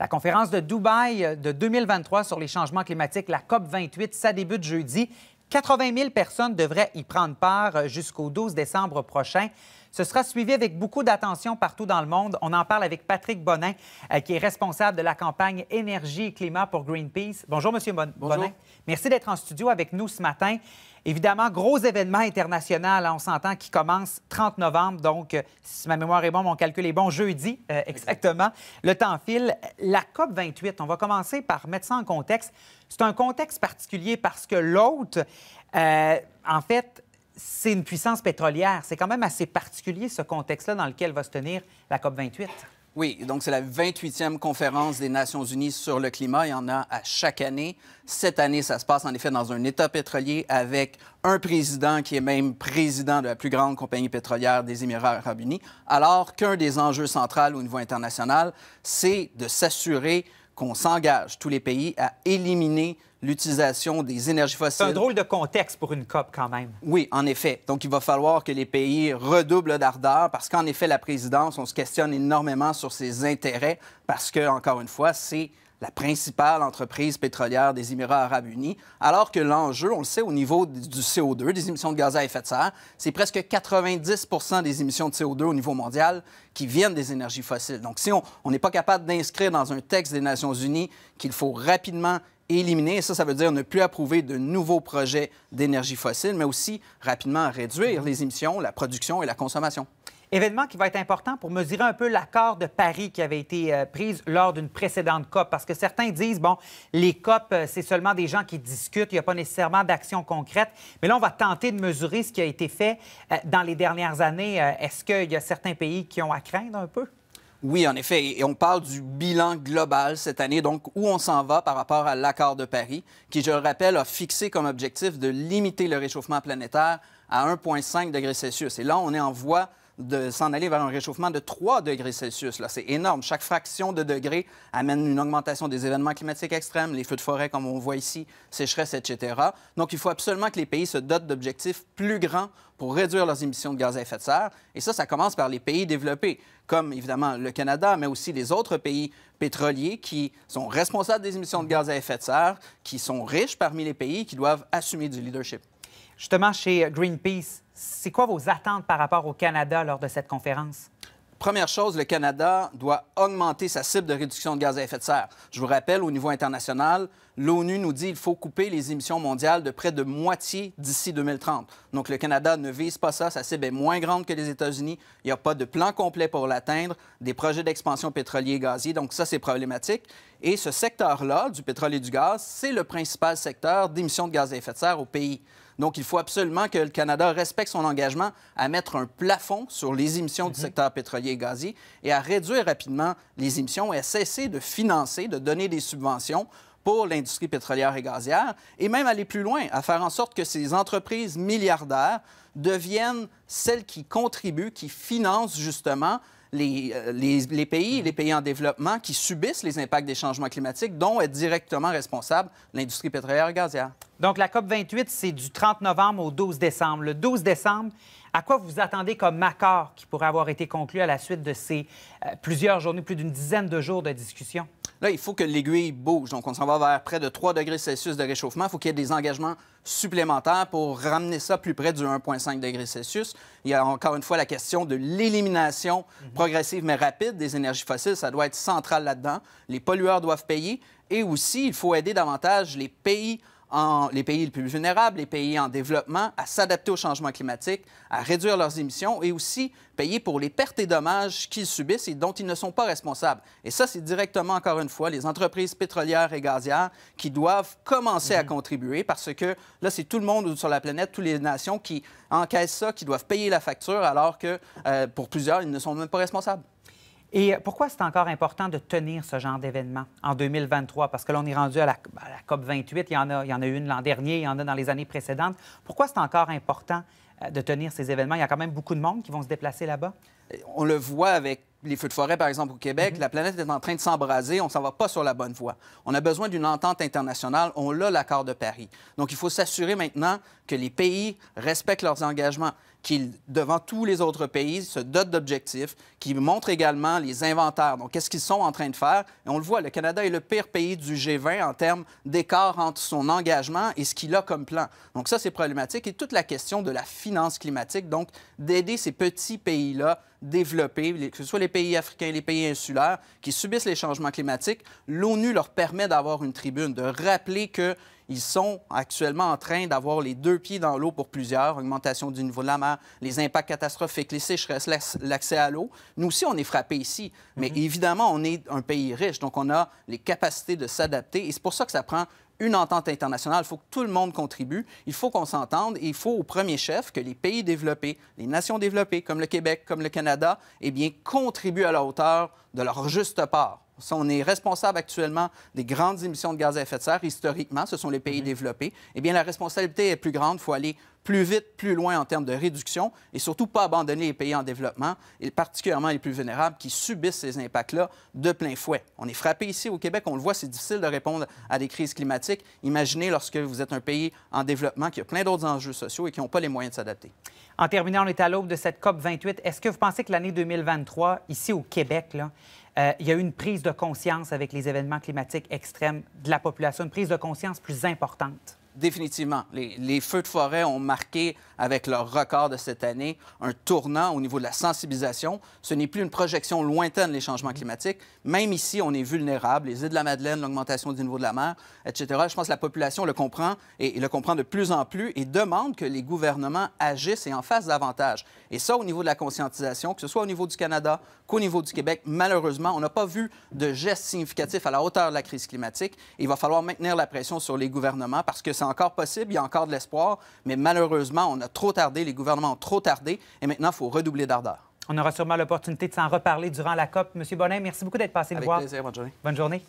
La conférence de Dubaï euh, de 2023 sur les changements climatiques, la COP28, ça débute jeudi. 80 000 personnes devraient y prendre part euh, jusqu'au 12 décembre prochain. Ce sera suivi avec beaucoup d'attention partout dans le monde. On en parle avec Patrick Bonin, euh, qui est responsable de la campagne Énergie et climat pour Greenpeace. Bonjour, Monsieur Bonin. Merci d'être en studio avec nous ce matin. Évidemment, gros événement international, hein, on s'entend, qui commence 30 novembre, donc euh, si ma mémoire est bonne, mon calcul est bon, jeudi euh, exactement. Le temps file. La COP 28, on va commencer par mettre ça en contexte. C'est un contexte particulier parce que l'autre, euh, en fait, c'est une puissance pétrolière. C'est quand même assez particulier ce contexte-là dans lequel va se tenir la COP 28. Oui, donc c'est la 28e conférence des Nations unies sur le climat. Il y en a à chaque année. Cette année, ça se passe en effet dans un État pétrolier avec un président qui est même président de la plus grande compagnie pétrolière des Émirats arabes unis, alors qu'un des enjeux centraux au niveau international, c'est de s'assurer qu'on s'engage, tous les pays, à éliminer l'utilisation des énergies fossiles. C'est un drôle de contexte pour une COP quand même. Oui, en effet. Donc, il va falloir que les pays redoublent d'ardeur parce qu'en effet, la présidence, on se questionne énormément sur ses intérêts parce que, encore une fois, c'est la principale entreprise pétrolière des Émirats arabes unis, alors que l'enjeu, on le sait, au niveau du CO2, des émissions de gaz à effet de serre, c'est presque 90 des émissions de CO2 au niveau mondial qui viennent des énergies fossiles. Donc, si on n'est pas capable d'inscrire dans un texte des Nations unies qu'il faut rapidement éliminer, ça, ça veut dire ne plus approuver de nouveaux projets d'énergie fossile, mais aussi rapidement réduire les émissions, la production et la consommation. Événement qui va être important pour mesurer un peu l'accord de Paris qui avait été euh, pris lors d'une précédente COP, parce que certains disent, bon, les COP, euh, c'est seulement des gens qui discutent, il n'y a pas nécessairement d'action concrète, mais là, on va tenter de mesurer ce qui a été fait euh, dans les dernières années. Est-ce qu'il y a certains pays qui ont à craindre un peu? Oui, en effet. Et on parle du bilan global cette année, donc où on s'en va par rapport à l'accord de Paris, qui, je le rappelle, a fixé comme objectif de limiter le réchauffement planétaire à 1,5 degrés Celsius. Et là, on est en voie de s'en aller vers un réchauffement de 3 degrés Celsius. C'est énorme. Chaque fraction de degré amène une augmentation des événements climatiques extrêmes, les feux de forêt comme on voit ici, sécheresse, etc. Donc il faut absolument que les pays se dotent d'objectifs plus grands pour réduire leurs émissions de gaz à effet de serre. Et ça, ça commence par les pays développés, comme évidemment le Canada, mais aussi les autres pays pétroliers qui sont responsables des émissions de gaz à effet de serre, qui sont riches parmi les pays, qui doivent assumer du leadership. Justement, chez Greenpeace, c'est quoi vos attentes par rapport au Canada lors de cette conférence? Première chose, le Canada doit augmenter sa cible de réduction de gaz à effet de serre. Je vous rappelle, au niveau international, l'ONU nous dit qu'il faut couper les émissions mondiales de près de moitié d'ici 2030. Donc le Canada ne vise pas ça, sa cible est moins grande que les États-Unis, il n'y a pas de plan complet pour l'atteindre, des projets d'expansion pétrolier et gazier, donc ça c'est problématique. Et ce secteur-là, du pétrole et du gaz, c'est le principal secteur d'émissions de gaz à effet de serre au pays. Donc, il faut absolument que le Canada respecte son engagement à mettre un plafond sur les émissions du mhm. secteur pétrolier et gazier et à réduire rapidement les émissions et à cesser de financer, de donner des subventions pour l'industrie pétrolière et gazière, et même aller plus loin, à faire en sorte que ces entreprises milliardaires deviennent celles qui contribuent, qui financent justement euh, les, pays, les pays en développement qui subissent les impacts des changements climatiques, dont est directement responsable l'industrie pétrolière et gazière. Donc, la COP28, c'est du 30 novembre au 12 décembre. Le 12 décembre, à quoi vous attendez comme accord qui pourrait avoir été conclu à la suite de ces euh, plusieurs journées, plus d'une dizaine de jours de discussion? Là, il faut que l'aiguille bouge. Donc, on s'en va vers près de 3 degrés Celsius de réchauffement. Il faut qu'il y ait des engagements supplémentaires pour ramener ça plus près du 1,5 degrés Celsius. Il y a encore une fois la question de l'élimination mhm. progressive mais rapide des énergies fossiles. Ça doit être central là-dedans. Les pollueurs doivent payer. Et aussi, il faut aider davantage les pays les pays les plus vulnérables, les pays en développement, à s'adapter au changement climatique, à réduire leurs émissions et aussi payer pour les pertes et dommages qu'ils subissent et dont ils ne sont pas responsables. Et ça, c'est directement, encore une fois, les entreprises pétrolières et gazières qui doivent commencer à mhm. contribuer parce que là, c'est tout le monde sur la planète, toutes les nations qui encaissent ça, qui doivent payer la facture alors que euh, pour plusieurs, ils ne sont même pas responsables. Et pourquoi c'est encore important de tenir ce genre d'événement en 2023? Parce que là, on est rendu à la, COP 28, il y, en a, il y en a une l'an dernier, il y en a dans les années précédentes. Pourquoi c'est encore important euh, de tenir ces événements? Il y a quand même beaucoup de monde qui vont se déplacer là-bas. On le voit avec les feux de forêt, par exemple, au Québec, mhm. la planète est en train de s'embraser, on ne s'en va pas sur la bonne voie. On a besoin d'une entente internationale, on l'a l'accord de Paris. Donc, il faut s'assurer maintenant que les pays respectent leurs engagements, qu'ils, devant tous les autres pays, se dotent d'objectifs, qu'ils montrent également les inventaires, donc qu'est-ce qu'ils sont en train de faire. Et on le voit, le Canada est le pire pays du G20 en termes d'écart entre son engagement et ce qu'il a comme plan. Donc ça, c'est problématique. Et toute la question de la finances climatiques, donc d'aider ces petits pays-là développés, que ce soit les pays africains, les pays insulaires, qui subissent les changements climatiques, l'ONU leur permet d'avoir une tribune, de rappeler que ils sont actuellement en train d'avoir les deux pieds dans l'eau pour plusieurs, augmentation du niveau de la mer, les impacts catastrophiques, les sécheresses, l'accès à l'eau. Nous aussi, on est frappé ici, mais mhm. évidemment, on est un pays riche, donc on a les capacités de s'adapter et c'est pour ça que ça prend une entente internationale. Il faut que tout le monde contribue, il faut qu'on s'entende et il faut au premier chef que les pays développés, les nations développées comme le Québec, comme le Canada, et eh bien, contribuent à la hauteur de leur juste part on est responsable actuellement des grandes émissions de gaz à effet de serre, historiquement, ce sont les pays mhm. développés, eh bien, la responsabilité est plus grande. Il faut aller plus vite, plus loin en termes de réduction et surtout pas abandonner les pays en développement, et particulièrement les plus vulnérables qui subissent ces impacts-là de plein fouet. On est frappé ici au Québec, on le voit, c'est difficile de répondre à des crises climatiques. Imaginez lorsque vous êtes un pays en développement qui a plein d'autres enjeux sociaux et qui n'ont pas les moyens de s'adapter. En terminant, on est à l'aube de cette COP 28. Est-ce que vous pensez que l'année 2023, ici au Québec, là, euh, il y a eu une prise de conscience avec les événements climatiques extrêmes de la population, une prise de conscience plus importante définitivement. Les, feux de forêt ont marqué, avec leur record de cette année, un tournant au niveau de la sensibilisation. Ce n'est plus une projection lointaine des changements climatiques. Même ici, on est vulnérable. Les îles de la Madeleine, l'augmentation du niveau de la mer, etc. Je pense que la population le comprend et, le comprend de plus en plus et demande que les gouvernements agissent et en fassent davantage. Et ça, au niveau de la conscientisation, que ce soit au niveau du Canada qu'au niveau du Québec, malheureusement, on n'a pas vu de gestes significatifs à la hauteur de la crise climatique. il va falloir maintenir la pression sur les gouvernements parce que ça encore possible, il y a encore de l'espoir, mais malheureusement, on a trop tardé, les gouvernements ont trop tardé, et maintenant, il faut redoubler d'ardeur. On aura sûrement l'opportunité de s'en reparler durant la COP. Monsieur Bonin, merci beaucoup d'être passé nous voir. Avec plaisir, bonne journée. Bonne journée.